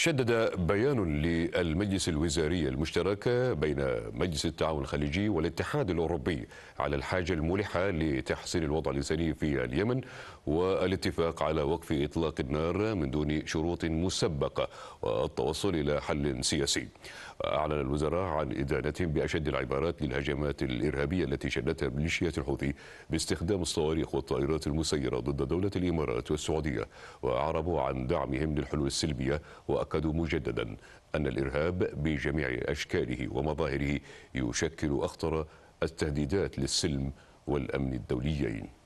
شدد بيان للمجلس الوزاري المشترك بين مجلس التعاون الخليجي والاتحاد الأوروبي على الحاجة الملحة لتحسين الوضع الإنساني في اليمن والاتفاق على وقف إطلاق النار من دون شروط مسبقة والتوصل إلى حل سياسي أعلن الوزراء عن إدانتهم بأشد العبارات للهجمات الإرهابية التي شنتها ميليشيات الحوثي باستخدام الصواريخ والطائرات المسيرة ضد دولة الإمارات والسعودية وأعربوا عن دعمهم للحلول السلبيه وأكد يتأكد مجددا أن الإرهاب بجميع أشكاله ومظاهره يشكل أخطر التهديدات للسلم والأمن الدوليين